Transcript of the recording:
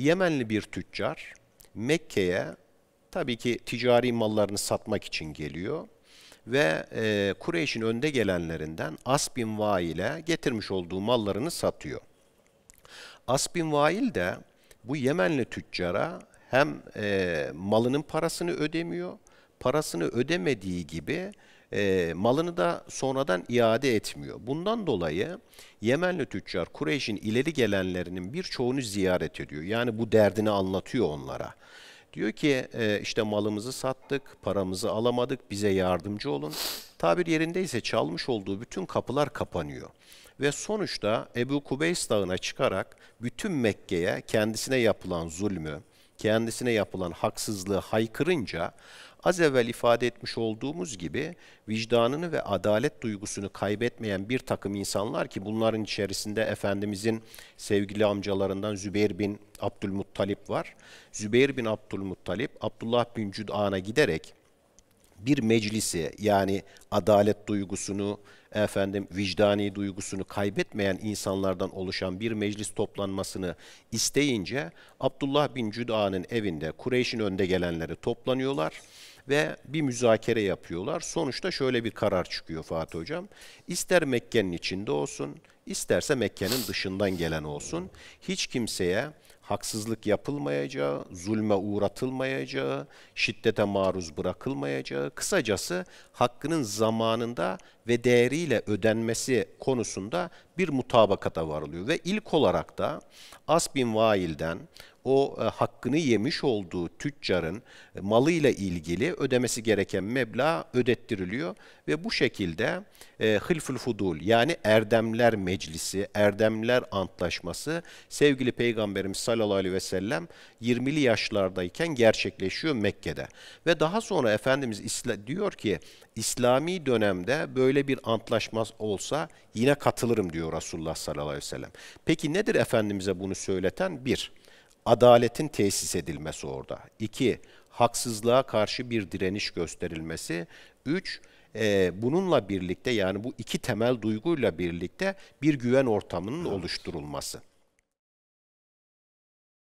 Yemenli bir tüccar Mekke'ye tabii ki ticari mallarını satmak için geliyor ve e, Kureyş'in önde gelenlerinden As bin Vail'e getirmiş olduğu mallarını satıyor. As bin Vail de bu Yemenli tüccara hem e, malının parasını ödemiyor, parasını ödemediği gibi e, malını da sonradan iade etmiyor. Bundan dolayı Yemenli tüccar Kureyş'in ileri gelenlerinin birçoğunu ziyaret ediyor. Yani bu derdini anlatıyor onlara. Diyor ki e, işte malımızı sattık, paramızı alamadık, bize yardımcı olun. Tabir yerindeyse çalmış olduğu bütün kapılar kapanıyor. Ve sonuçta Ebu Kubeys dağına çıkarak bütün Mekke'ye kendisine yapılan zulmü, kendisine yapılan haksızlığı haykırınca az evvel ifade etmiş olduğumuz gibi vicdanını ve adalet duygusunu kaybetmeyen bir takım insanlar ki bunların içerisinde Efendimizin sevgili amcalarından Zübeyir bin Abdülmuttalip var. Zübeyir bin Abdülmuttalip Abdullah bin Cüd'an'a giderek bir meclise yani adalet duygusunu, efendim vicdani duygusunu kaybetmeyen insanlardan oluşan bir meclis toplanmasını isteyince Abdullah bin Cüda'nın evinde Kureyş'in önde gelenleri toplanıyorlar ve bir müzakere yapıyorlar. Sonuçta şöyle bir karar çıkıyor Fatih Hocam. İster Mekke'nin içinde olsun, isterse Mekke'nin dışından gelen olsun. Hiç kimseye haksızlık yapılmayacağı, zulme uğratılmayacağı, şiddete maruz bırakılmayacağı, kısacası hakkının zamanında ve değeriyle ödenmesi konusunda bir mutabakata varılıyor. Ve ilk olarak da Asbin Vail'den o e, hakkını yemiş olduğu tüccarın e, malıyla ilgili ödemesi gereken meblağ ödettiriliyor ve bu şekilde e, Hılful Fudul yani Erdemler Meclisi, Erdemler Antlaşması sevgili Peygamberimiz sallallahu aleyhi ve sellem 20'li yaşlardayken gerçekleşiyor Mekke'de. Ve daha sonra Efendimiz İsla diyor ki İslami dönemde böyle böyle bir antlaşma olsa yine katılırım diyor Resulullah sallallahu aleyhi ve sellem. Peki nedir Efendimiz'e bunu söyleten? Bir, adaletin tesis edilmesi orada. İki, haksızlığa karşı bir direniş gösterilmesi. Üç, e, bununla birlikte yani bu iki temel duyguyla birlikte bir güven ortamının evet. oluşturulması.